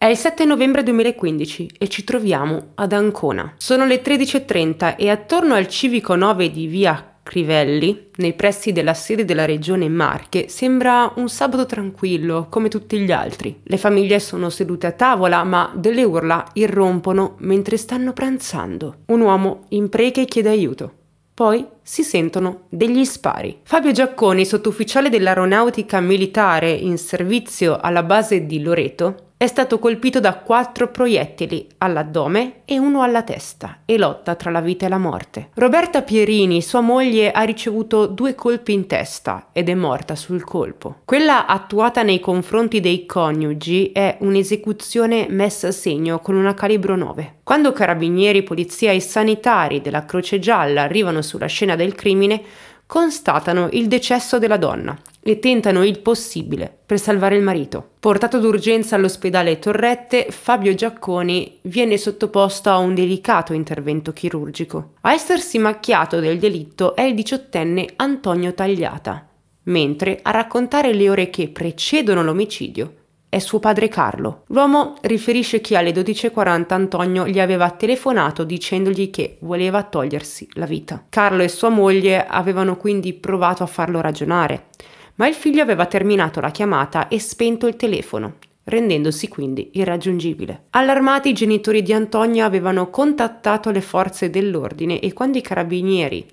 È il 7 novembre 2015 e ci troviamo ad Ancona. Sono le 13.30 e attorno al civico 9 di via Crivelli, nei pressi della sede della regione Marche, sembra un sabato tranquillo, come tutti gli altri. Le famiglie sono sedute a tavola, ma delle urla irrompono mentre stanno pranzando. Un uomo impreca e chiede aiuto. Poi si sentono degli spari. Fabio Giacconi, sottufficiale dell'aeronautica militare in servizio alla base di Loreto, è stato colpito da quattro proiettili all'addome e uno alla testa e lotta tra la vita e la morte. Roberta Pierini, sua moglie, ha ricevuto due colpi in testa ed è morta sul colpo. Quella attuata nei confronti dei coniugi è un'esecuzione messa a segno con una calibro 9. Quando carabinieri, polizia e sanitari della Croce Gialla arrivano sulla scena del crimine, constatano il decesso della donna e tentano il possibile per salvare il marito. Portato d'urgenza all'ospedale Torrette, Fabio Giacconi viene sottoposto a un delicato intervento chirurgico. A essersi macchiato del delitto è il diciottenne Antonio Tagliata, mentre a raccontare le ore che precedono l'omicidio è suo padre Carlo. L'uomo riferisce che alle 12.40 Antonio gli aveva telefonato dicendogli che voleva togliersi la vita. Carlo e sua moglie avevano quindi provato a farlo ragionare, ma il figlio aveva terminato la chiamata e spento il telefono rendendosi quindi irraggiungibile. Allarmati i genitori di Antonio avevano contattato le forze dell'ordine e quando i carabinieri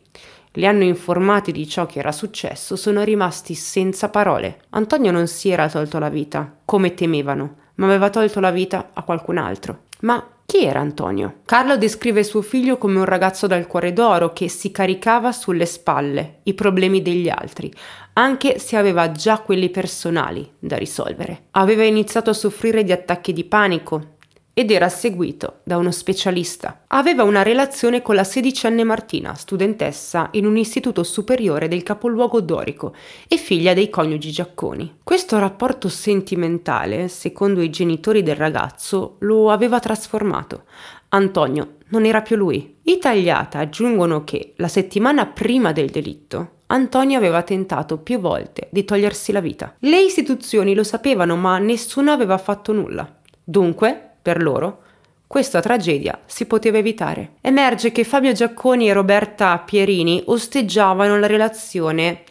li hanno informati di ciò che era successo, sono rimasti senza parole. Antonio non si era tolto la vita, come temevano, ma aveva tolto la vita a qualcun altro. Ma chi era Antonio? Carlo descrive suo figlio come un ragazzo dal cuore d'oro che si caricava sulle spalle i problemi degli altri, anche se aveva già quelli personali da risolvere. Aveva iniziato a soffrire di attacchi di panico, ed era seguito da uno specialista. Aveva una relazione con la sedicenne Martina, studentessa in un istituto superiore del capoluogo dorico e figlia dei coniugi Giacconi. Questo rapporto sentimentale, secondo i genitori del ragazzo, lo aveva trasformato. Antonio non era più lui. I tagliata aggiungono che la settimana prima del delitto Antonio aveva tentato più volte di togliersi la vita. Le istituzioni lo sapevano, ma nessuno aveva fatto nulla. Dunque, per loro, questa tragedia si poteva evitare. Emerge che Fabio Giacconi e Roberta Pierini osteggiavano la relazione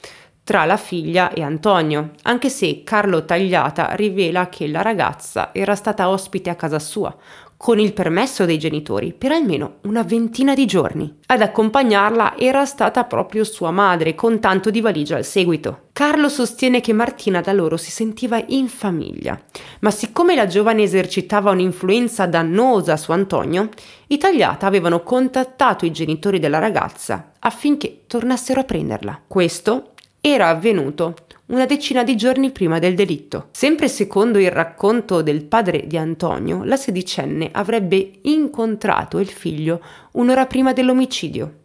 tra la figlia e Antonio, anche se Carlo Tagliata rivela che la ragazza era stata ospite a casa sua, con il permesso dei genitori, per almeno una ventina di giorni. Ad accompagnarla era stata proprio sua madre, con tanto di valigia al seguito. Carlo sostiene che Martina da loro si sentiva in famiglia, ma siccome la giovane esercitava un'influenza dannosa su Antonio, i Tagliata avevano contattato i genitori della ragazza affinché tornassero a prenderla. Questo era avvenuto una decina di giorni prima del delitto. Sempre secondo il racconto del padre di Antonio, la sedicenne avrebbe incontrato il figlio un'ora prima dell'omicidio.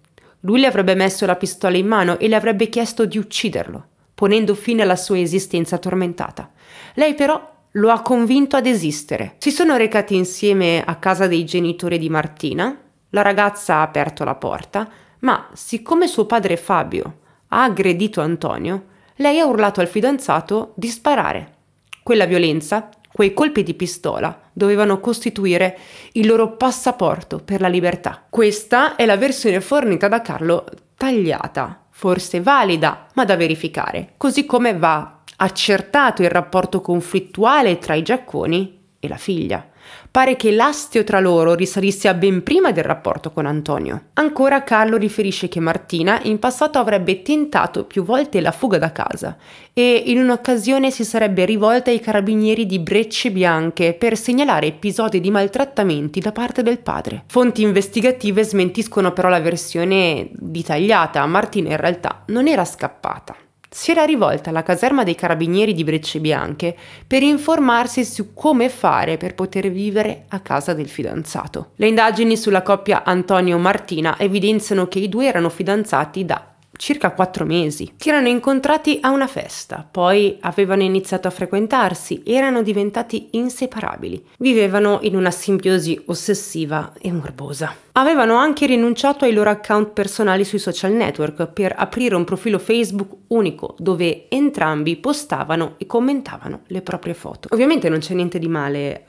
Lui le avrebbe messo la pistola in mano e le avrebbe chiesto di ucciderlo, ponendo fine alla sua esistenza tormentata. Lei però lo ha convinto ad esistere. Si sono recati insieme a casa dei genitori di Martina, la ragazza ha aperto la porta, ma siccome suo padre Fabio ha aggredito Antonio, lei ha urlato al fidanzato di sparare. Quella violenza, quei colpi di pistola, dovevano costituire il loro passaporto per la libertà. Questa è la versione fornita da Carlo tagliata, forse valida, ma da verificare, così come va accertato il rapporto conflittuale tra i Giacconi e la figlia. Pare che l'astio tra loro risalisse a ben prima del rapporto con Antonio. Ancora Carlo riferisce che Martina in passato avrebbe tentato più volte la fuga da casa e in un'occasione si sarebbe rivolta ai carabinieri di Brecce Bianche per segnalare episodi di maltrattamenti da parte del padre. Fonti investigative smentiscono però la versione di tagliata, Martina in realtà non era scappata si era rivolta alla caserma dei carabinieri di Brecce Bianche per informarsi su come fare per poter vivere a casa del fidanzato. Le indagini sulla coppia Antonio Martina evidenziano che i due erano fidanzati da circa quattro mesi. Si erano incontrati a una festa, poi avevano iniziato a frequentarsi, erano diventati inseparabili, vivevano in una simbiosi ossessiva e morbosa. Avevano anche rinunciato ai loro account personali sui social network per aprire un profilo Facebook unico dove entrambi postavano e commentavano le proprie foto. Ovviamente non c'è niente di male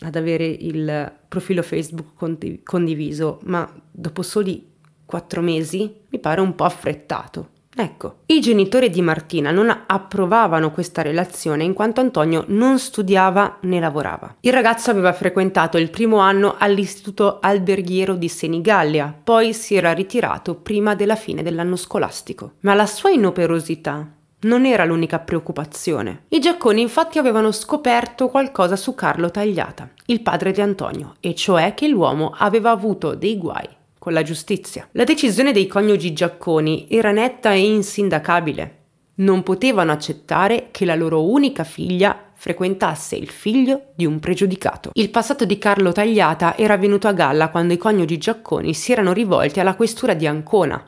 ad avere il profilo Facebook condiviso, ma dopo soli quattro mesi mi pare un po' affrettato. Ecco, i genitori di Martina non approvavano questa relazione in quanto Antonio non studiava né lavorava. Il ragazzo aveva frequentato il primo anno all'istituto alberghiero di Senigallia, poi si era ritirato prima della fine dell'anno scolastico. Ma la sua inoperosità non era l'unica preoccupazione. I Giacconi infatti avevano scoperto qualcosa su Carlo Tagliata, il padre di Antonio, e cioè che l'uomo aveva avuto dei guai con la giustizia. La decisione dei coniugi Giacconi era netta e insindacabile. Non potevano accettare che la loro unica figlia frequentasse il figlio di un pregiudicato. Il passato di Carlo Tagliata era venuto a galla quando i coniugi Giacconi si erano rivolti alla questura di Ancona,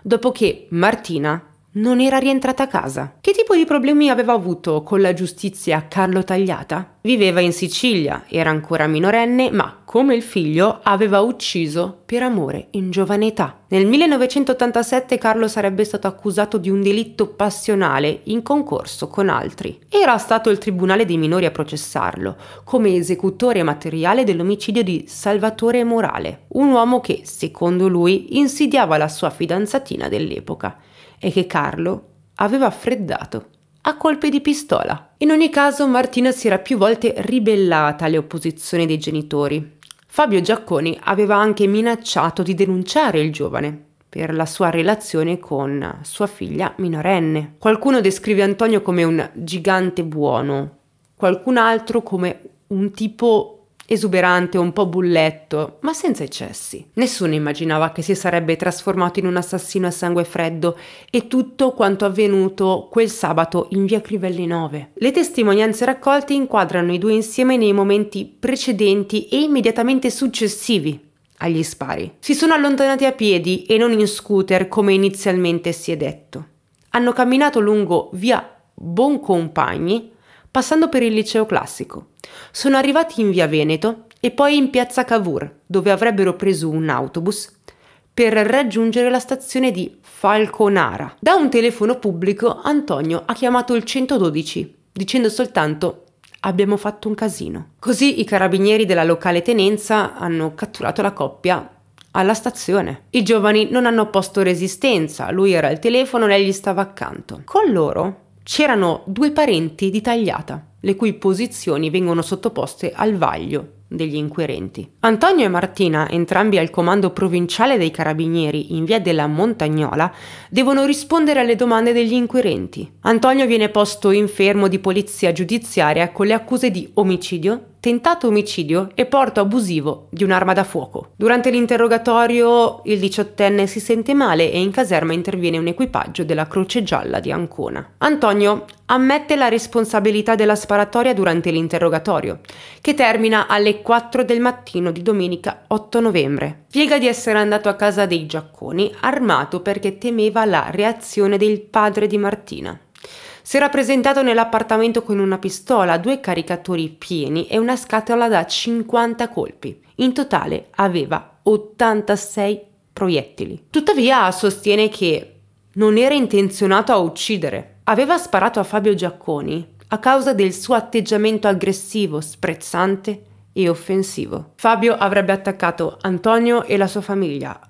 dopo che Martina non era rientrata a casa. Che tipo di problemi aveva avuto con la giustizia Carlo Tagliata? Viveva in Sicilia, era ancora minorenne, ma come il figlio aveva ucciso per amore in giovane età. Nel 1987 Carlo sarebbe stato accusato di un delitto passionale in concorso con altri. Era stato il Tribunale dei minori a processarlo, come esecutore materiale dell'omicidio di Salvatore Morale, un uomo che, secondo lui, insidiava la sua fidanzatina dell'epoca e che Carlo aveva freddato a colpi di pistola. In ogni caso Martina si era più volte ribellata alle opposizioni dei genitori. Fabio Giacconi aveva anche minacciato di denunciare il giovane per la sua relazione con sua figlia minorenne. Qualcuno descrive Antonio come un gigante buono, qualcun altro come un tipo esuberante, un po' bulletto, ma senza eccessi. Nessuno immaginava che si sarebbe trasformato in un assassino a sangue freddo e tutto quanto avvenuto quel sabato in via Crivelli 9. Le testimonianze raccolte inquadrano i due insieme nei momenti precedenti e immediatamente successivi agli spari. Si sono allontanati a piedi e non in scooter come inizialmente si è detto. Hanno camminato lungo via Boncompagni passando per il liceo classico. Sono arrivati in via Veneto e poi in piazza Cavour, dove avrebbero preso un autobus per raggiungere la stazione di Falconara. Da un telefono pubblico Antonio ha chiamato il 112, dicendo soltanto abbiamo fatto un casino. Così i carabinieri della locale tenenza hanno catturato la coppia alla stazione. I giovani non hanno posto resistenza, lui era al telefono, e lei gli stava accanto. Con loro c'erano due parenti di Tagliata, le cui posizioni vengono sottoposte al vaglio degli inquirenti. Antonio e Martina, entrambi al comando provinciale dei carabinieri in via della Montagnola, devono rispondere alle domande degli inquirenti. Antonio viene posto in fermo di polizia giudiziaria con le accuse di omicidio, tentato omicidio e porto abusivo di un'arma da fuoco. Durante l'interrogatorio il diciottenne si sente male e in caserma interviene un equipaggio della Croce Gialla di Ancona. Antonio ammette la responsabilità della sparatoria durante l'interrogatorio, che termina alle 4 del mattino di domenica 8 novembre. Piega di essere andato a casa dei Giacconi armato perché temeva la reazione del padre di Martina. Si era presentato nell'appartamento con una pistola, due caricatori pieni e una scatola da 50 colpi. In totale aveva 86 proiettili. Tuttavia sostiene che non era intenzionato a uccidere. Aveva sparato a Fabio Giacconi a causa del suo atteggiamento aggressivo, sprezzante e offensivo. Fabio avrebbe attaccato Antonio e la sua famiglia,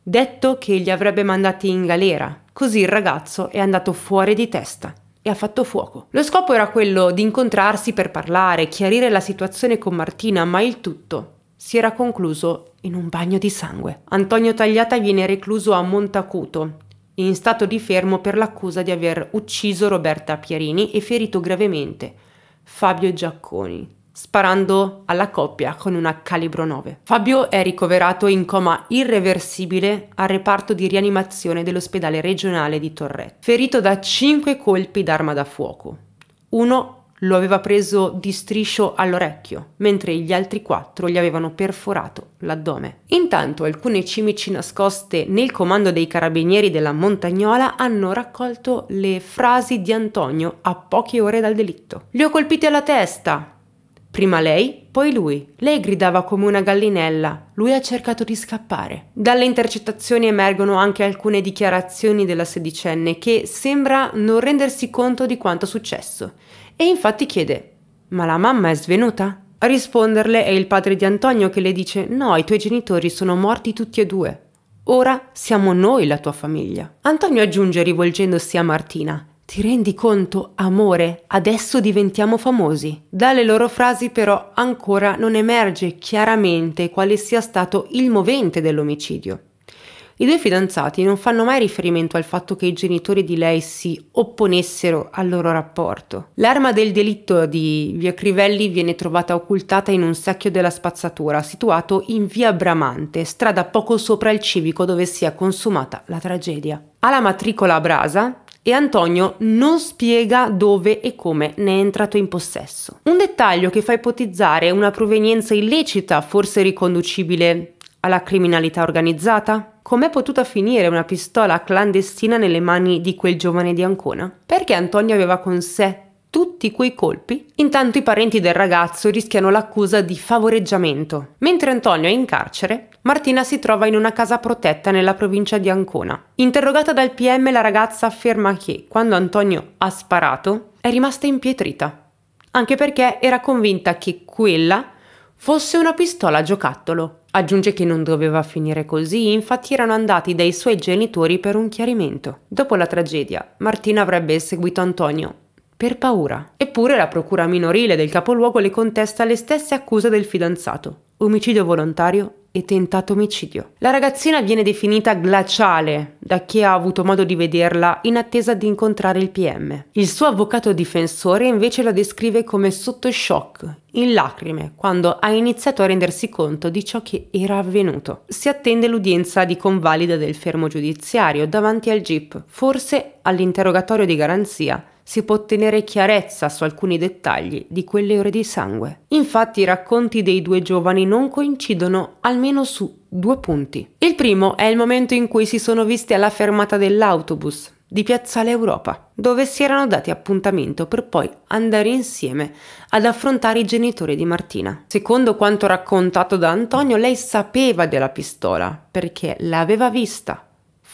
detto che li avrebbe mandati in galera, così il ragazzo è andato fuori di testa e ha fatto fuoco. Lo scopo era quello di incontrarsi per parlare, chiarire la situazione con Martina, ma il tutto si era concluso in un bagno di sangue. Antonio Tagliata viene recluso a Montacuto, in stato di fermo per l'accusa di aver ucciso Roberta Pierini e ferito gravemente Fabio Giacconi, sparando alla coppia con una calibro 9. Fabio è ricoverato in coma irreversibile al reparto di rianimazione dell'ospedale regionale di Torretto, ferito da 5 colpi d'arma da fuoco. Uno lo aveva preso di striscio all'orecchio, mentre gli altri quattro gli avevano perforato l'addome. Intanto alcune cimici nascoste nel comando dei carabinieri della Montagnola hanno raccolto le frasi di Antonio a poche ore dal delitto. Li ho colpiti alla testa, Prima lei, poi lui. Lei gridava come una gallinella, lui ha cercato di scappare. Dalle intercettazioni emergono anche alcune dichiarazioni della sedicenne che sembra non rendersi conto di quanto successo. E infatti chiede: Ma la mamma è svenuta? A risponderle è il padre di Antonio che le dice: No, i tuoi genitori sono morti tutti e due. Ora siamo noi la tua famiglia. Antonio aggiunge rivolgendosi a Martina: ti rendi conto, amore, adesso diventiamo famosi. Dalle loro frasi però ancora non emerge chiaramente quale sia stato il movente dell'omicidio. I due fidanzati non fanno mai riferimento al fatto che i genitori di lei si opponessero al loro rapporto. L'arma del delitto di Via Crivelli viene trovata occultata in un secchio della spazzatura situato in Via Bramante, strada poco sopra il civico dove si è consumata la tragedia. Alla matricola a brasa, e Antonio non spiega dove e come ne è entrato in possesso. Un dettaglio che fa ipotizzare una provenienza illecita, forse riconducibile alla criminalità organizzata? Com'è potuta finire una pistola clandestina nelle mani di quel giovane di Ancona? Perché Antonio aveva con sé tutti quei colpi? Intanto i parenti del ragazzo rischiano l'accusa di favoreggiamento. Mentre Antonio è in carcere, Martina si trova in una casa protetta nella provincia di Ancona. Interrogata dal PM, la ragazza afferma che, quando Antonio ha sparato, è rimasta impietrita, anche perché era convinta che quella fosse una pistola a giocattolo. Aggiunge che non doveva finire così, infatti erano andati dai suoi genitori per un chiarimento. Dopo la tragedia, Martina avrebbe seguito Antonio per paura. Eppure la procura minorile del capoluogo le contesta le stesse accuse del fidanzato, omicidio volontario e tentato omicidio. La ragazzina viene definita glaciale da chi ha avuto modo di vederla in attesa di incontrare il PM. Il suo avvocato difensore invece la descrive come sotto shock, in lacrime, quando ha iniziato a rendersi conto di ciò che era avvenuto. Si attende l'udienza di convalida del fermo giudiziario davanti al GIP, forse all'interrogatorio di garanzia si può ottenere chiarezza su alcuni dettagli di quelle ore di sangue. Infatti i racconti dei due giovani non coincidono almeno su due punti. Il primo è il momento in cui si sono visti alla fermata dell'autobus di Piazzale Europa, dove si erano dati appuntamento per poi andare insieme ad affrontare i genitori di Martina. Secondo quanto raccontato da Antonio, lei sapeva della pistola perché l'aveva vista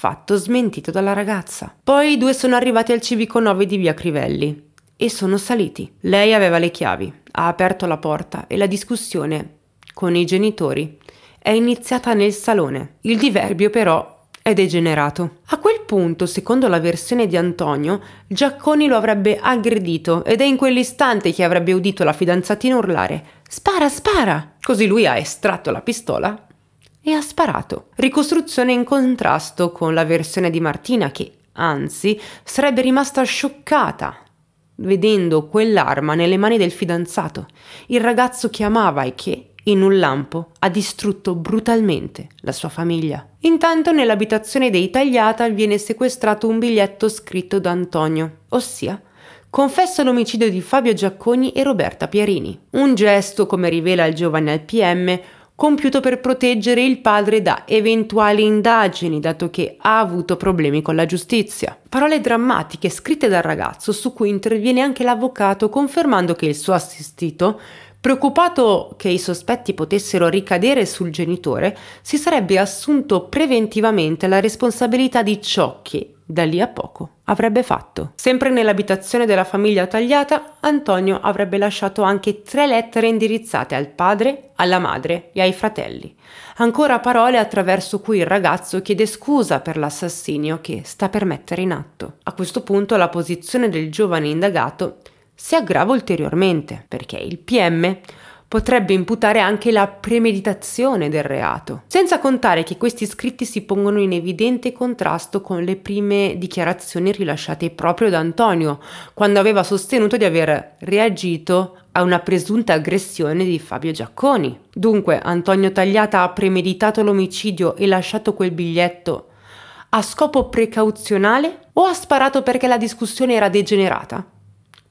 fatto smentito dalla ragazza. Poi i due sono arrivati al civico 9 di via Crivelli e sono saliti. Lei aveva le chiavi, ha aperto la porta e la discussione con i genitori è iniziata nel salone. Il diverbio però è degenerato. A quel punto, secondo la versione di Antonio, Giacconi lo avrebbe aggredito ed è in quell'istante che avrebbe udito la fidanzatina urlare Spara, spara! Così lui ha estratto la pistola e ha sparato. Ricostruzione in contrasto con la versione di Martina che, anzi, sarebbe rimasta scioccata vedendo quell'arma nelle mani del fidanzato, il ragazzo che amava e che, in un lampo, ha distrutto brutalmente la sua famiglia. Intanto nell'abitazione dei Tagliata viene sequestrato un biglietto scritto da Antonio, ossia confessa l'omicidio di Fabio Giacconi e Roberta Pierini. Un gesto, come rivela il giovane al PM, compiuto per proteggere il padre da eventuali indagini, dato che ha avuto problemi con la giustizia. Parole drammatiche scritte dal ragazzo, su cui interviene anche l'avvocato confermando che il suo assistito Preoccupato che i sospetti potessero ricadere sul genitore, si sarebbe assunto preventivamente la responsabilità di ciò che, da lì a poco, avrebbe fatto. Sempre nell'abitazione della famiglia tagliata, Antonio avrebbe lasciato anche tre lettere indirizzate al padre, alla madre e ai fratelli. Ancora parole attraverso cui il ragazzo chiede scusa per l'assassinio che sta per mettere in atto. A questo punto la posizione del giovane indagato si aggrava ulteriormente perché il PM potrebbe imputare anche la premeditazione del reato, senza contare che questi scritti si pongono in evidente contrasto con le prime dichiarazioni rilasciate proprio da Antonio, quando aveva sostenuto di aver reagito a una presunta aggressione di Fabio Giacconi. Dunque, Antonio Tagliata ha premeditato l'omicidio e lasciato quel biglietto a scopo precauzionale o ha sparato perché la discussione era degenerata?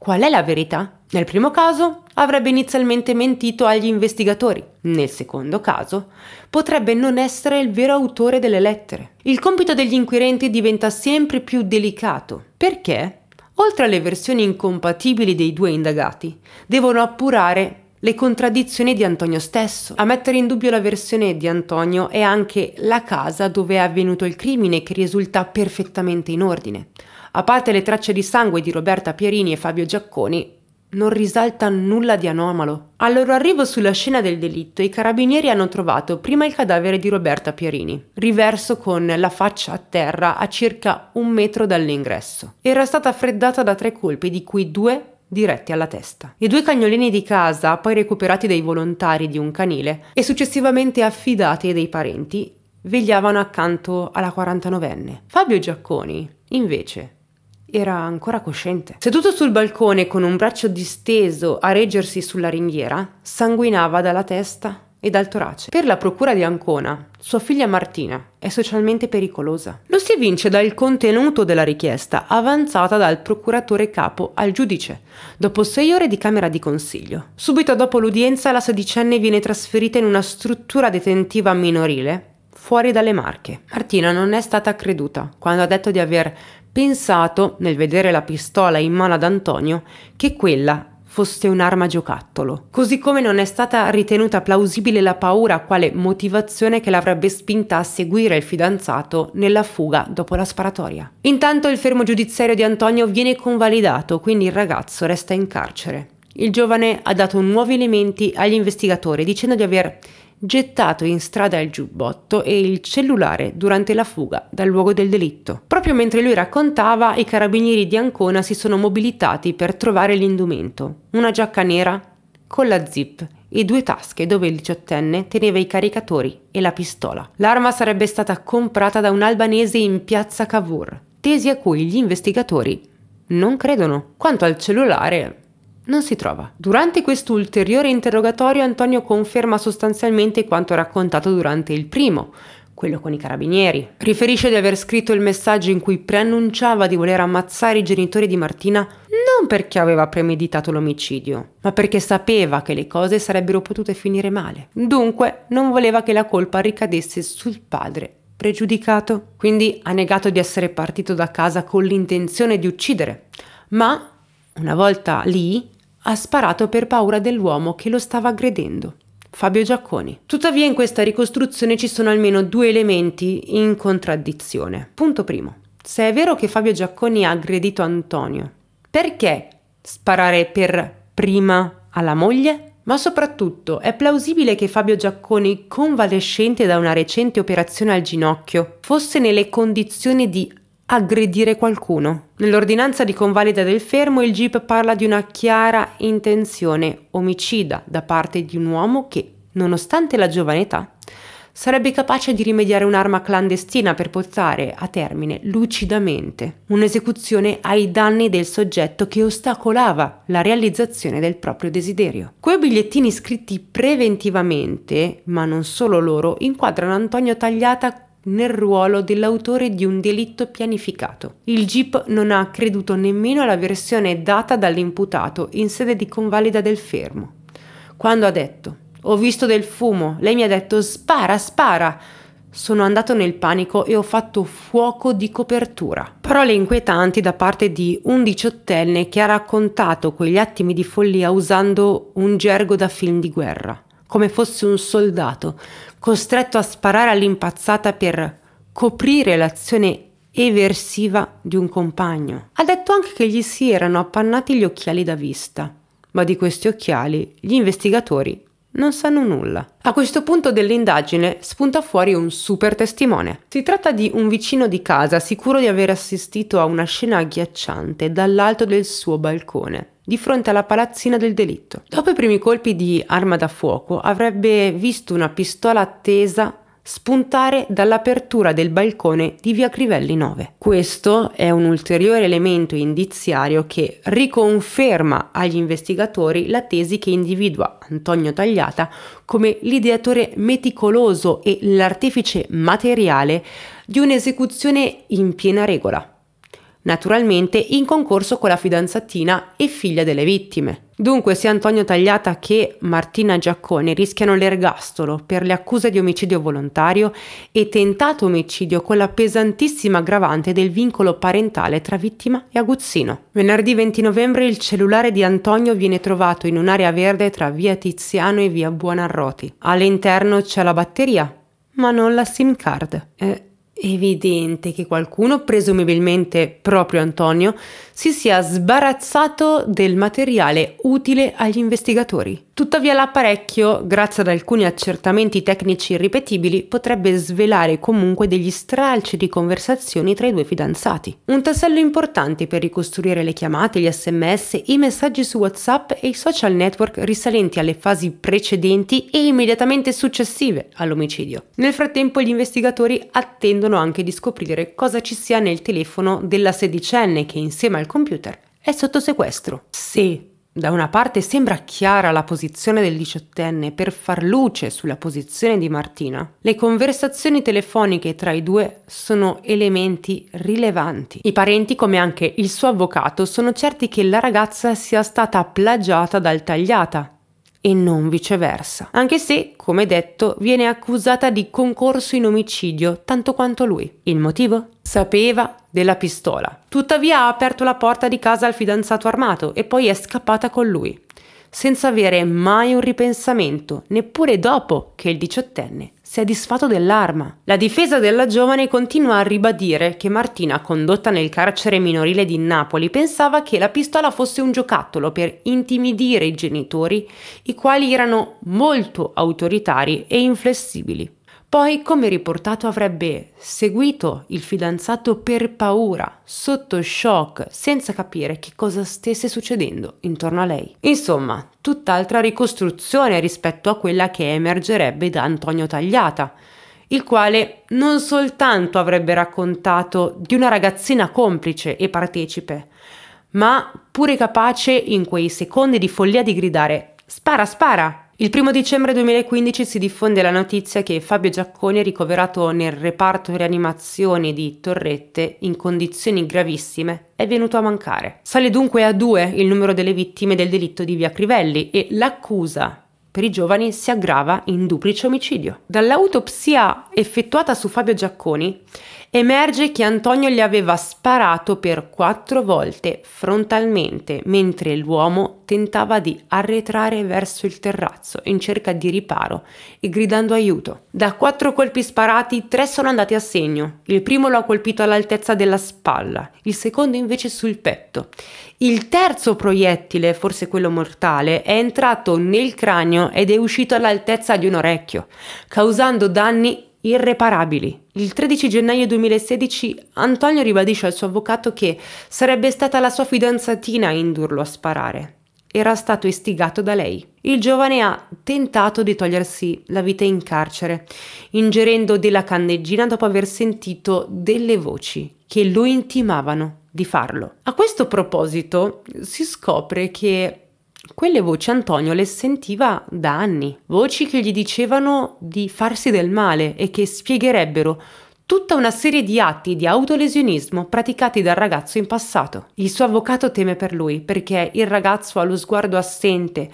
Qual è la verità? Nel primo caso avrebbe inizialmente mentito agli investigatori, nel secondo caso potrebbe non essere il vero autore delle lettere. Il compito degli inquirenti diventa sempre più delicato perché, oltre alle versioni incompatibili dei due indagati, devono appurare le contraddizioni di Antonio stesso. A mettere in dubbio la versione di Antonio è anche la casa dove è avvenuto il crimine che risulta perfettamente in ordine. A parte le tracce di sangue di Roberta Pierini e Fabio Giacconi, non risalta nulla di anomalo. Al loro arrivo sulla scena del delitto, i carabinieri hanno trovato prima il cadavere di Roberta Pierini, riverso con la faccia a terra a circa un metro dall'ingresso. Era stata freddata da tre colpi, di cui due diretti alla testa. I due cagnolini di casa, poi recuperati dai volontari di un canile e successivamente affidati dai parenti, vegliavano accanto alla 49enne. Fabio Giacconi, invece, era ancora cosciente. Seduto sul balcone con un braccio disteso a reggersi sulla ringhiera, sanguinava dalla testa e dal torace. Per la procura di Ancona, sua figlia Martina è socialmente pericolosa. Lo si evince dal contenuto della richiesta avanzata dal procuratore capo al giudice, dopo sei ore di Camera di Consiglio. Subito dopo l'udienza la sedicenne viene trasferita in una struttura detentiva minorile fuori dalle Marche. Martina non è stata creduta quando ha detto di aver pensato, nel vedere la pistola in mano ad Antonio, che quella fosse un'arma giocattolo. Così come non è stata ritenuta plausibile la paura quale motivazione che l'avrebbe spinta a seguire il fidanzato nella fuga dopo la sparatoria. Intanto il fermo giudiziario di Antonio viene convalidato, quindi il ragazzo resta in carcere. Il giovane ha dato nuovi elementi agli investigatori dicendo di aver gettato in strada il giubbotto e il cellulare durante la fuga dal luogo del delitto. Proprio mentre lui raccontava, i carabinieri di Ancona si sono mobilitati per trovare l'indumento, una giacca nera con la zip e due tasche dove il diciottenne teneva i caricatori e la pistola. L'arma sarebbe stata comprata da un albanese in piazza Cavour, tesi a cui gli investigatori non credono. Quanto al cellulare, non si trova. Durante questo ulteriore interrogatorio Antonio conferma sostanzialmente quanto raccontato durante il primo, quello con i carabinieri. Riferisce di aver scritto il messaggio in cui preannunciava di voler ammazzare i genitori di Martina non perché aveva premeditato l'omicidio, ma perché sapeva che le cose sarebbero potute finire male. Dunque non voleva che la colpa ricadesse sul padre pregiudicato. Quindi ha negato di essere partito da casa con l'intenzione di uccidere, ma una volta lì ha sparato per paura dell'uomo che lo stava aggredendo. Fabio Giacconi. Tuttavia in questa ricostruzione ci sono almeno due elementi in contraddizione. Punto primo. Se è vero che Fabio Giacconi ha aggredito Antonio, perché sparare per prima alla moglie? Ma soprattutto è plausibile che Fabio Giacconi, convalescente da una recente operazione al ginocchio, fosse nelle condizioni di aggredire qualcuno. Nell'ordinanza di convalida del fermo il GIP parla di una chiara intenzione omicida da parte di un uomo che, nonostante la giovane età, sarebbe capace di rimediare un'arma clandestina per portare a termine lucidamente un'esecuzione ai danni del soggetto che ostacolava la realizzazione del proprio desiderio. Quei bigliettini scritti preventivamente, ma non solo loro, inquadrano Antonio Tagliata nel ruolo dell'autore di un delitto pianificato. Il GIP non ha creduto nemmeno alla versione data dall'imputato in sede di convalida del fermo, quando ha detto ho visto del fumo, lei mi ha detto spara, spara. Sono andato nel panico e ho fatto fuoco di copertura. Parole inquietanti da parte di un diciottenne che ha raccontato quegli attimi di follia usando un gergo da film di guerra, come fosse un soldato, costretto a sparare all'impazzata per coprire l'azione eversiva di un compagno. Ha detto anche che gli si erano appannati gli occhiali da vista, ma di questi occhiali gli investigatori non sanno nulla. A questo punto dell'indagine spunta fuori un super testimone. Si tratta di un vicino di casa sicuro di aver assistito a una scena agghiacciante dall'alto del suo balcone di fronte alla palazzina del delitto. Dopo i primi colpi di arma da fuoco avrebbe visto una pistola attesa spuntare dall'apertura del balcone di via Crivelli 9. Questo è un ulteriore elemento indiziario che riconferma agli investigatori la tesi che individua Antonio Tagliata come l'ideatore meticoloso e l'artefice materiale di un'esecuzione in piena regola naturalmente in concorso con la fidanzatina e figlia delle vittime. Dunque sia Antonio Tagliata che Martina Giaccone rischiano l'ergastolo per le accuse di omicidio volontario e tentato omicidio con la pesantissima aggravante del vincolo parentale tra vittima e aguzzino. Venerdì 20 novembre il cellulare di Antonio viene trovato in un'area verde tra via Tiziano e via Buonarroti. All'interno c'è la batteria, ma non la SIM card. Eh, evidente che qualcuno, presumibilmente proprio Antonio, si sia sbarazzato del materiale utile agli investigatori. Tuttavia l'apparecchio, grazie ad alcuni accertamenti tecnici irripetibili, potrebbe svelare comunque degli stralci di conversazioni tra i due fidanzati. Un tassello importante per ricostruire le chiamate, gli sms, i messaggi su WhatsApp e i social network risalenti alle fasi precedenti e immediatamente successive all'omicidio. Nel frattempo gli investigatori attendono anche di scoprire cosa ci sia nel telefono della sedicenne che insieme al computer è sotto sequestro. Se da una parte sembra chiara la posizione del diciottenne per far luce sulla posizione di Martina. Le conversazioni telefoniche tra i due sono elementi rilevanti. I parenti, come anche il suo avvocato, sono certi che la ragazza sia stata plagiata dal tagliata, e non viceversa, anche se, come detto, viene accusata di concorso in omicidio tanto quanto lui. Il motivo? Sapeva della pistola. Tuttavia ha aperto la porta di casa al fidanzato armato e poi è scappata con lui senza avere mai un ripensamento, neppure dopo che il diciottenne si è disfatto dell'arma. La difesa della giovane continua a ribadire che Martina, condotta nel carcere minorile di Napoli, pensava che la pistola fosse un giocattolo per intimidire i genitori, i quali erano molto autoritari e inflessibili. Poi, come riportato, avrebbe seguito il fidanzato per paura, sotto shock, senza capire che cosa stesse succedendo intorno a lei. Insomma, tutt'altra ricostruzione rispetto a quella che emergerebbe da Antonio Tagliata, il quale non soltanto avrebbe raccontato di una ragazzina complice e partecipe, ma pure capace in quei secondi di follia di gridare Spara, spara! Il 1 dicembre 2015 si diffonde la notizia che Fabio Giacconi è ricoverato nel reparto rianimazione di Torrette in condizioni gravissime è venuto a mancare. Sale dunque a due il numero delle vittime del delitto di Via Crivelli e l'accusa per i giovani si aggrava in duplice omicidio. Dall'autopsia effettuata su Fabio Giacconi Emerge che Antonio gli aveva sparato per quattro volte frontalmente mentre l'uomo tentava di arretrare verso il terrazzo in cerca di riparo e gridando aiuto. Da quattro colpi sparati, tre sono andati a segno. Il primo lo ha colpito all'altezza della spalla, il secondo invece sul petto. Il terzo proiettile, forse quello mortale, è entrato nel cranio ed è uscito all'altezza di un orecchio, causando danni irreparabili. Il 13 gennaio 2016 Antonio ribadisce al suo avvocato che sarebbe stata la sua fidanzatina a indurlo a sparare. Era stato istigato da lei. Il giovane ha tentato di togliersi la vita in carcere, ingerendo della canneggina dopo aver sentito delle voci che lo intimavano di farlo. A questo proposito si scopre che quelle voci Antonio le sentiva da anni, voci che gli dicevano di farsi del male e che spiegherebbero tutta una serie di atti di autolesionismo praticati dal ragazzo in passato. Il suo avvocato teme per lui perché il ragazzo ha lo sguardo assente,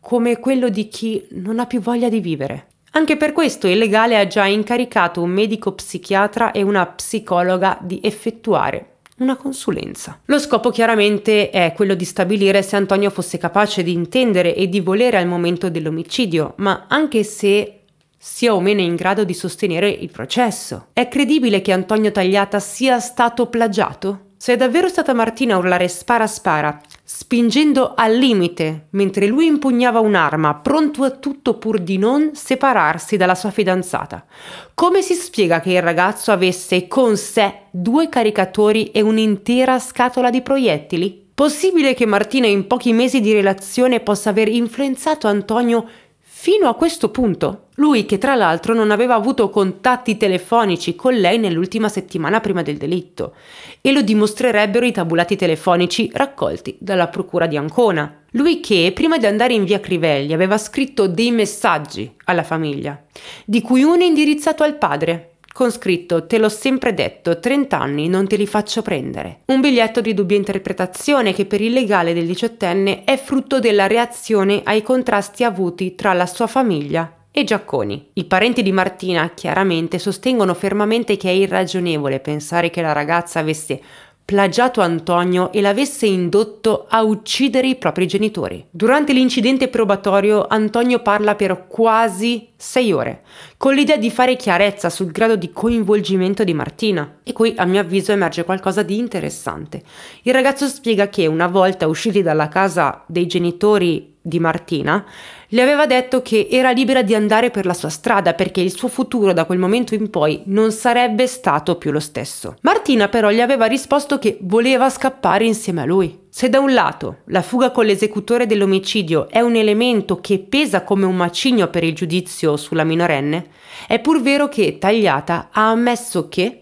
come quello di chi non ha più voglia di vivere. Anche per questo il legale ha già incaricato un medico psichiatra e una psicologa di effettuare una consulenza. Lo scopo chiaramente è quello di stabilire se Antonio fosse capace di intendere e di volere al momento dell'omicidio, ma anche se sia o meno in grado di sostenere il processo. È credibile che Antonio Tagliata sia stato plagiato? è davvero stata Martina a urlare spara spara, spingendo al limite, mentre lui impugnava un'arma, pronto a tutto pur di non separarsi dalla sua fidanzata. Come si spiega che il ragazzo avesse con sé due caricatori e un'intera scatola di proiettili? Possibile che Martina in pochi mesi di relazione possa aver influenzato Antonio Fino a questo punto, lui che tra l'altro non aveva avuto contatti telefonici con lei nell'ultima settimana prima del delitto, e lo dimostrerebbero i tabulati telefonici raccolti dalla Procura di Ancona. Lui che, prima di andare in via Crivelli, aveva scritto dei messaggi alla famiglia, di cui uno indirizzato al padre, con scritto Te l'ho sempre detto, 30 anni non te li faccio prendere. Un biglietto di dubbia interpretazione che per il legale del diciottenne è frutto della reazione ai contrasti avuti tra la sua famiglia e Giacconi. I parenti di Martina chiaramente sostengono fermamente che è irragionevole pensare che la ragazza avesse plagiato Antonio e l'avesse indotto a uccidere i propri genitori. Durante l'incidente probatorio Antonio parla per quasi sei ore, con l'idea di fare chiarezza sul grado di coinvolgimento di Martina. E qui a mio avviso emerge qualcosa di interessante. Il ragazzo spiega che una volta usciti dalla casa dei genitori di Martina, le aveva detto che era libera di andare per la sua strada perché il suo futuro da quel momento in poi non sarebbe stato più lo stesso. Martina però gli aveva risposto che voleva scappare insieme a lui. Se da un lato la fuga con l'esecutore dell'omicidio è un elemento che pesa come un macigno per il giudizio sulla minorenne, è pur vero che Tagliata ha ammesso che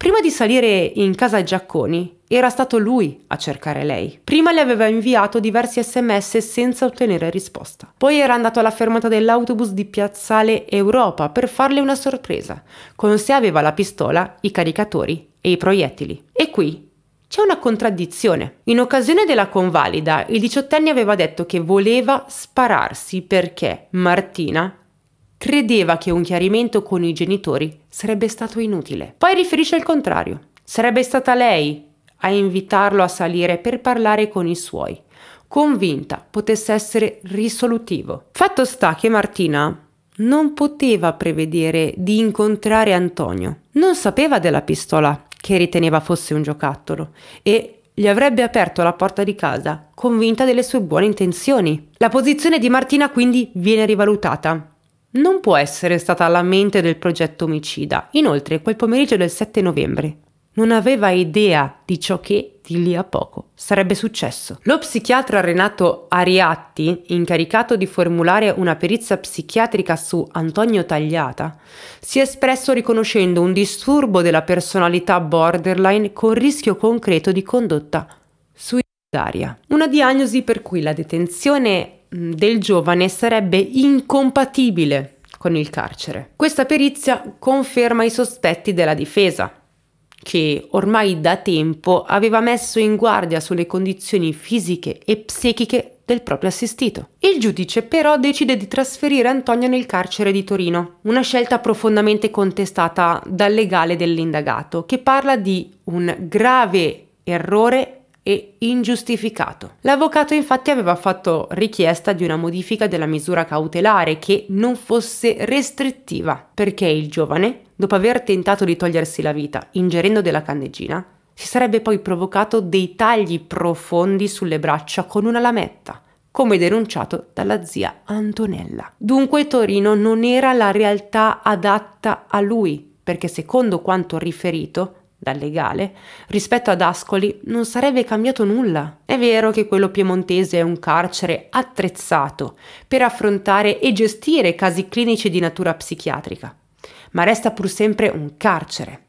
Prima di salire in casa Giacconi, era stato lui a cercare lei. Prima le aveva inviato diversi sms senza ottenere risposta. Poi era andato alla fermata dell'autobus di Piazzale Europa per farle una sorpresa. Con sé aveva la pistola, i caricatori e i proiettili. E qui c'è una contraddizione. In occasione della convalida, il diciottenne aveva detto che voleva spararsi perché Martina credeva che un chiarimento con i genitori sarebbe stato inutile. Poi riferisce il contrario. Sarebbe stata lei a invitarlo a salire per parlare con i suoi, convinta potesse essere risolutivo. Fatto sta che Martina non poteva prevedere di incontrare Antonio. Non sapeva della pistola che riteneva fosse un giocattolo e gli avrebbe aperto la porta di casa, convinta delle sue buone intenzioni. La posizione di Martina quindi viene rivalutata non può essere stata alla mente del progetto omicida. Inoltre, quel pomeriggio del 7 novembre non aveva idea di ciò che di lì a poco sarebbe successo. Lo psichiatra Renato Ariatti, incaricato di formulare una perizia psichiatrica su Antonio Tagliata, si è espresso riconoscendo un disturbo della personalità borderline con rischio concreto di condotta suicidaria. Una diagnosi per cui la detenzione Mm, del giovane sarebbe incompatibile con il carcere. Questa perizia conferma i sospetti della difesa, che ormai da tempo aveva messo in guardia sulle condizioni fisiche e psichiche del proprio assistito. Il giudice però decide di trasferire Antonio nel carcere di Torino, una scelta profondamente contestata dal legale dell'indagato, che parla di un grave errore e ingiustificato. L'avvocato infatti aveva fatto richiesta di una modifica della misura cautelare che non fosse restrittiva, perché il giovane, dopo aver tentato di togliersi la vita ingerendo della candeggina, si sarebbe poi provocato dei tagli profondi sulle braccia con una lametta come denunciato dalla zia Antonella. Dunque Torino non era la realtà adatta a lui, perché secondo quanto riferito dal legale, rispetto ad Ascoli non sarebbe cambiato nulla. È vero che quello piemontese è un carcere attrezzato per affrontare e gestire casi clinici di natura psichiatrica, ma resta pur sempre un carcere.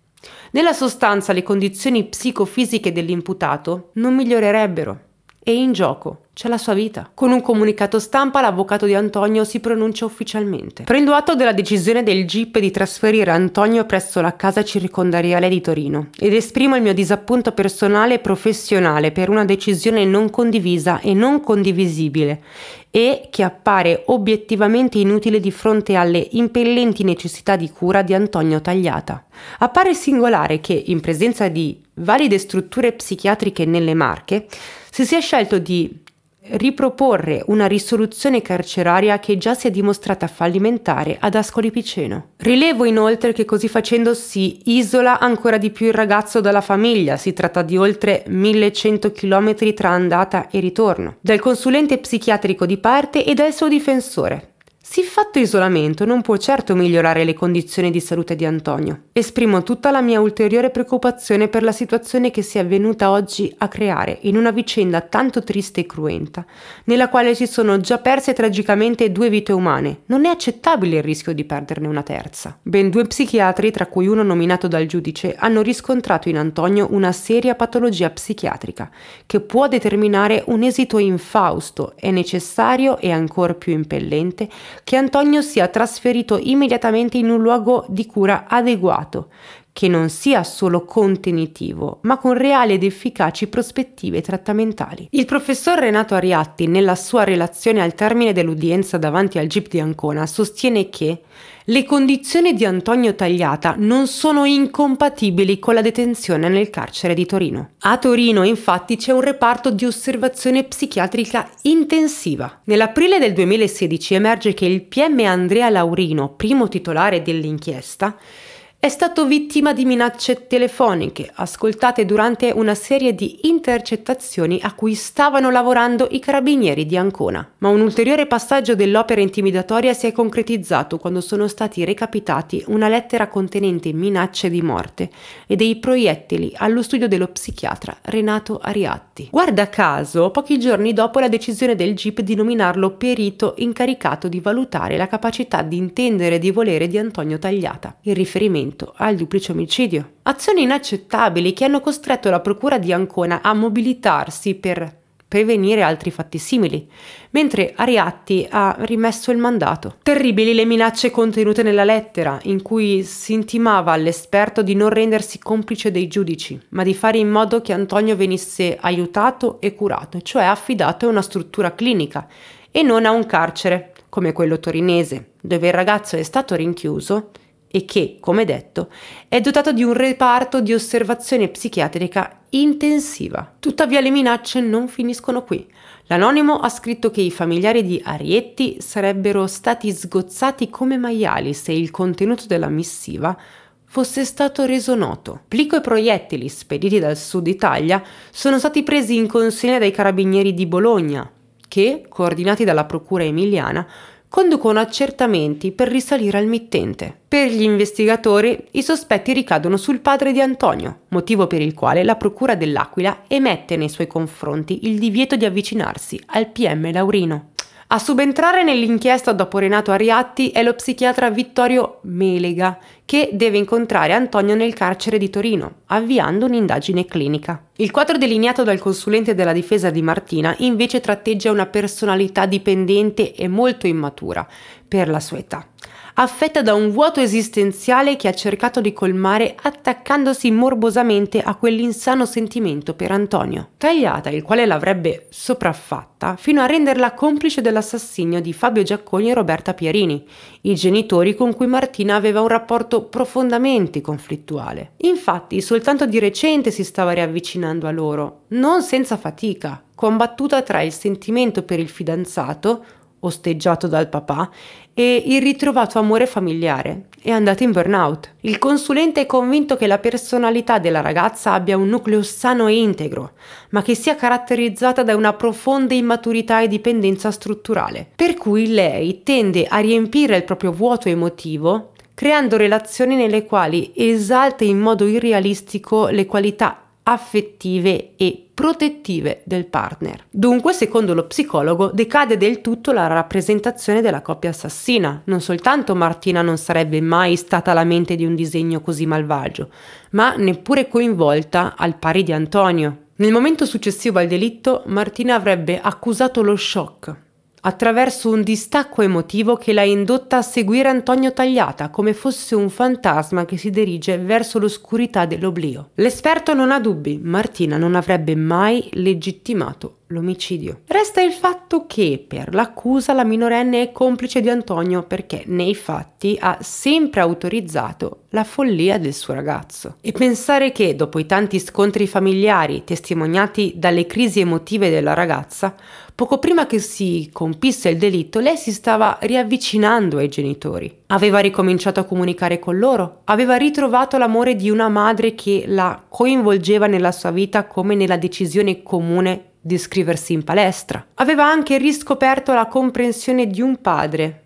Nella sostanza le condizioni psicofisiche dell'imputato non migliorerebbero e in gioco c'è la sua vita. Con un comunicato stampa l'avvocato di Antonio si pronuncia ufficialmente. Prendo atto della decisione del GIP di trasferire Antonio presso la casa circondariale di Torino ed esprimo il mio disappunto personale e professionale per una decisione non condivisa e non condivisibile e che appare obiettivamente inutile di fronte alle impellenti necessità di cura di Antonio Tagliata. Appare singolare che, in presenza di valide strutture psichiatriche nelle Marche, se si è scelto di riproporre una risoluzione carceraria che già si è dimostrata fallimentare ad Ascoli Piceno. Rilevo inoltre che così facendo si isola ancora di più il ragazzo dalla famiglia, si tratta di oltre 1100 km tra andata e ritorno, dal consulente psichiatrico di parte e dal suo difensore, Siffatto isolamento non può certo migliorare le condizioni di salute di Antonio. Esprimo tutta la mia ulteriore preoccupazione per la situazione che si è venuta oggi a creare in una vicenda tanto triste e cruenta, nella quale si sono già perse tragicamente due vite umane. Non è accettabile il rischio di perderne una terza. Ben due psichiatri, tra cui uno nominato dal giudice, hanno riscontrato in Antonio una seria patologia psichiatrica, che può determinare un esito infausto È necessario e ancora più impellente che Antonio sia trasferito immediatamente in un luogo di cura adeguato, che non sia solo contenitivo, ma con reali ed efficaci prospettive trattamentali. Il professor Renato Ariatti, nella sua relazione al termine dell'udienza davanti al GIP di Ancona, sostiene che le condizioni di Antonio Tagliata non sono incompatibili con la detenzione nel carcere di Torino. A Torino, infatti, c'è un reparto di osservazione psichiatrica intensiva. Nell'aprile del 2016 emerge che il PM Andrea Laurino, primo titolare dell'inchiesta, è stato vittima di minacce telefoniche ascoltate durante una serie di intercettazioni a cui stavano lavorando i carabinieri di Ancona. Ma un ulteriore passaggio dell'opera intimidatoria si è concretizzato quando sono stati recapitati una lettera contenente minacce di morte e dei proiettili allo studio dello psichiatra Renato Ariatti. Guarda caso, pochi giorni dopo la decisione del GIP di nominarlo perito incaricato di valutare la capacità di intendere e di volere di Antonio Tagliata. Il riferimento tentennamento al duplice omicidio. Azioni inaccettabili che hanno costretto la Procura di Ancona a mobilitarsi per prevenire altri fatti simili, mentre Ariatti ha rimesso il mandato. Terribili le minacce contenute nella lettera, in cui si intimava all'esperto di non rendersi complice dei giudici, ma di fare in modo che Antonio venisse aiutato e curato, cioè affidato a una struttura clinica e non a un carcere, come quello torinese, dove il ragazzo è stato rinchiuso e che, come detto, è dotato di un reparto di osservazione psichiatrica intensiva. Tuttavia le minacce non finiscono qui. L'anonimo ha scritto che i familiari di Arietti sarebbero stati sgozzati come maiali se il contenuto della missiva fosse stato reso noto. Plico e proiettili spediti dal sud Italia sono stati presi in consegna dai carabinieri di Bologna, che, coordinati dalla procura emiliana, conducono accertamenti per risalire al mittente. Per gli investigatori i sospetti ricadono sul padre di Antonio, motivo per il quale la Procura dell'Aquila emette nei suoi confronti il divieto di avvicinarsi al PM Laurino. A subentrare nell'inchiesta dopo Renato Ariatti è lo psichiatra Vittorio Melega, che deve incontrare Antonio nel carcere di Torino, avviando un'indagine clinica. Il quadro delineato dal consulente della difesa di Martina invece tratteggia una personalità dipendente e molto immatura per la sua età affetta da un vuoto esistenziale che ha cercato di colmare attaccandosi morbosamente a quell'insano sentimento per Antonio. Tagliata, il quale l'avrebbe sopraffatta, fino a renderla complice dell'assassinio di Fabio Giacconi e Roberta Pierini, i genitori con cui Martina aveva un rapporto profondamente conflittuale. Infatti, soltanto di recente si stava riavvicinando a loro, non senza fatica, combattuta tra il sentimento per il fidanzato, osteggiato dal papà, e il ritrovato amore familiare. È andato in burnout. Il consulente è convinto che la personalità della ragazza abbia un nucleo sano e integro, ma che sia caratterizzata da una profonda immaturità e dipendenza strutturale, per cui lei tende a riempire il proprio vuoto emotivo creando relazioni nelle quali esalta in modo irrealistico le qualità affettive e protettive del partner. Dunque, secondo lo psicologo, decade del tutto la rappresentazione della coppia assassina. Non soltanto Martina non sarebbe mai stata la mente di un disegno così malvagio, ma neppure coinvolta al pari di Antonio. Nel momento successivo al delitto, Martina avrebbe accusato lo shock, attraverso un distacco emotivo che l'ha indotta a seguire Antonio Tagliata come fosse un fantasma che si dirige verso l'oscurità dell'oblio. L'esperto non ha dubbi, Martina non avrebbe mai legittimato l'omicidio. Resta il fatto che per l'accusa la minorenne è complice di Antonio perché nei fatti ha sempre autorizzato la follia del suo ragazzo. E pensare che dopo i tanti scontri familiari testimoniati dalle crisi emotive della ragazza, poco prima che si compisse il delitto lei si stava riavvicinando ai genitori. Aveva ricominciato a comunicare con loro, aveva ritrovato l'amore di una madre che la coinvolgeva nella sua vita come nella decisione comune di iscriversi in palestra. Aveva anche riscoperto la comprensione di un padre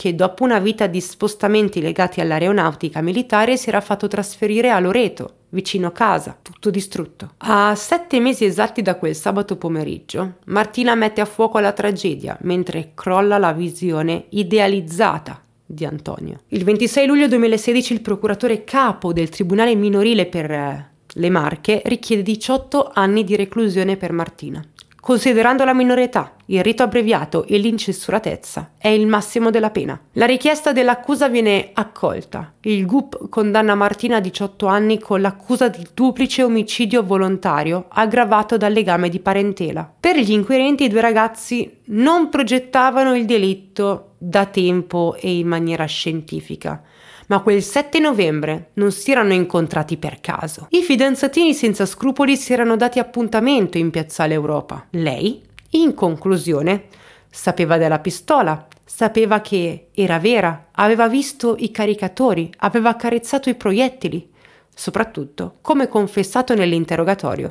che dopo una vita di spostamenti legati all'aeronautica militare si era fatto trasferire a Loreto, vicino a casa, tutto distrutto. A sette mesi esatti da quel sabato pomeriggio, Martina mette a fuoco la tragedia mentre crolla la visione idealizzata di Antonio. Il 26 luglio 2016 il procuratore capo del Tribunale minorile per eh, le Marche, richiede 18 anni di reclusione per Martina. Considerando la minore età, il rito abbreviato e l'incensuratezza è il massimo della pena. La richiesta dell'accusa viene accolta. Il GUP condanna Martina a 18 anni con l'accusa di duplice omicidio volontario aggravato dal legame di parentela. Per gli inquirenti i due ragazzi non progettavano il delitto da tempo e in maniera scientifica ma quel 7 novembre non si erano incontrati per caso. I fidanzatini senza scrupoli si erano dati appuntamento in Piazzale Europa. Lei, in conclusione, sapeva della pistola, sapeva che era vera, aveva visto i caricatori, aveva accarezzato i proiettili. Soprattutto, come confessato nell'interrogatorio,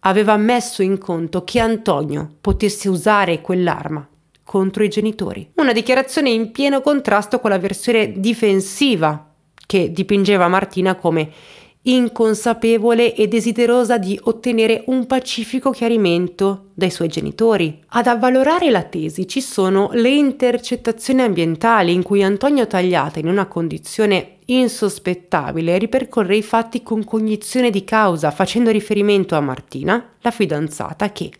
aveva messo in conto che Antonio potesse usare quell'arma contro i genitori. Una dichiarazione in pieno contrasto con la versione difensiva che dipingeva Martina come inconsapevole e desiderosa di ottenere un pacifico chiarimento dai suoi genitori. Ad avvalorare la tesi ci sono le intercettazioni ambientali in cui Antonio Tagliata, in una condizione insospettabile, ripercorre i fatti con cognizione di causa, facendo riferimento a Martina, la fidanzata, che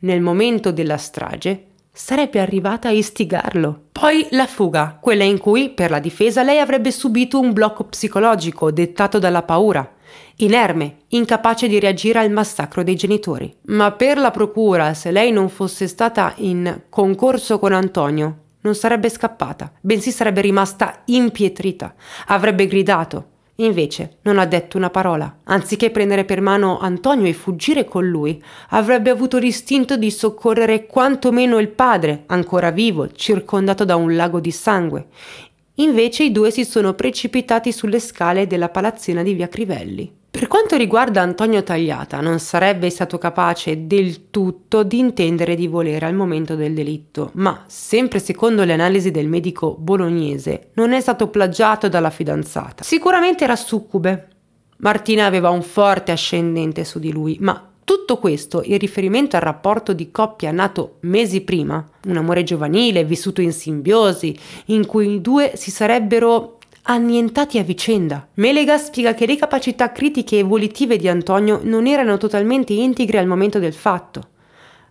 nel momento della strage sarebbe arrivata a istigarlo. Poi la fuga, quella in cui, per la difesa, lei avrebbe subito un blocco psicologico dettato dalla paura, inerme, incapace di reagire al massacro dei genitori. Ma per la procura, se lei non fosse stata in concorso con Antonio, non sarebbe scappata, bensì sarebbe rimasta impietrita, avrebbe gridato, Invece non ha detto una parola. Anziché prendere per mano Antonio e fuggire con lui, avrebbe avuto l'istinto di soccorrere quantomeno il padre, ancora vivo, circondato da un lago di sangue. Invece i due si sono precipitati sulle scale della palazzina di via Crivelli. Per quanto riguarda Antonio Tagliata, non sarebbe stato capace del tutto di intendere di volere al momento del delitto, ma, sempre secondo le analisi del medico bolognese, non è stato plagiato dalla fidanzata. Sicuramente era succube. Martina aveva un forte ascendente su di lui, ma tutto questo in riferimento al rapporto di coppia nato mesi prima, un amore giovanile vissuto in simbiosi, in cui i due si sarebbero annientati a vicenda. Melega spiega che le capacità critiche e volitive di Antonio non erano totalmente integre al momento del fatto,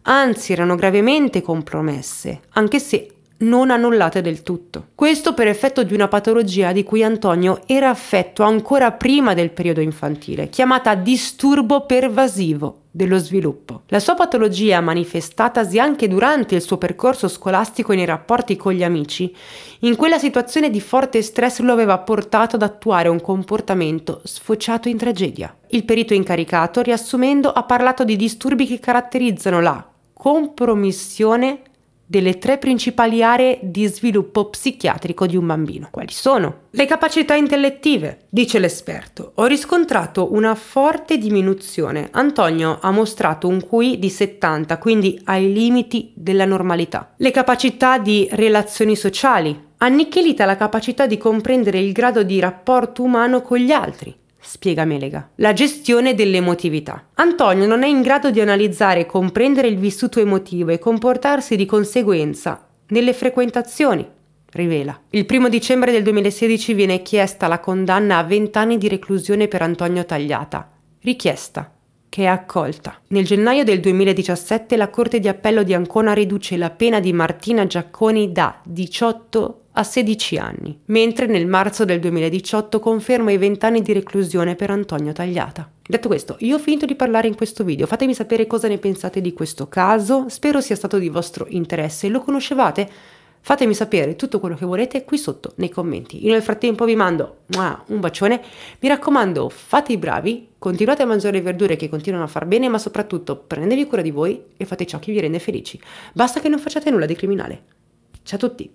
anzi erano gravemente compromesse, anche se non annullate del tutto. Questo per effetto di una patologia di cui Antonio era affetto ancora prima del periodo infantile, chiamata disturbo pervasivo dello sviluppo. La sua patologia, manifestatasi anche durante il suo percorso scolastico e nei rapporti con gli amici, in quella situazione di forte stress lo aveva portato ad attuare un comportamento sfociato in tragedia. Il perito incaricato, riassumendo, ha parlato di disturbi che caratterizzano la compromissione delle tre principali aree di sviluppo psichiatrico di un bambino. Quali sono? Le capacità intellettive, dice l'esperto. Ho riscontrato una forte diminuzione. Antonio ha mostrato un QI di 70, quindi ai limiti della normalità. Le capacità di relazioni sociali. Annichilita la capacità di comprendere il grado di rapporto umano con gli altri spiega Melega. La gestione dell'emotività. Antonio non è in grado di analizzare e comprendere il vissuto emotivo e comportarsi di conseguenza nelle frequentazioni, rivela. Il primo dicembre del 2016 viene chiesta la condanna a 20 anni di reclusione per Antonio Tagliata. Richiesta che è accolta. Nel gennaio del 2017 la Corte di Appello di Ancona riduce la pena di Martina Giacconi da 18 a 16 anni, mentre nel marzo del 2018 conferma i 20 anni di reclusione per Antonio Tagliata. Detto questo, io ho finito di parlare in questo video, fatemi sapere cosa ne pensate di questo caso, spero sia stato di vostro interesse, lo conoscevate? Fatemi sapere tutto quello che volete qui sotto nei commenti. Io nel frattempo vi mando un bacione, mi raccomando fate i bravi, continuate a mangiare le verdure che continuano a far bene, ma soprattutto prendetevi cura di voi e fate ciò che vi rende felici. Basta che non facciate nulla di criminale. Ciao a tutti!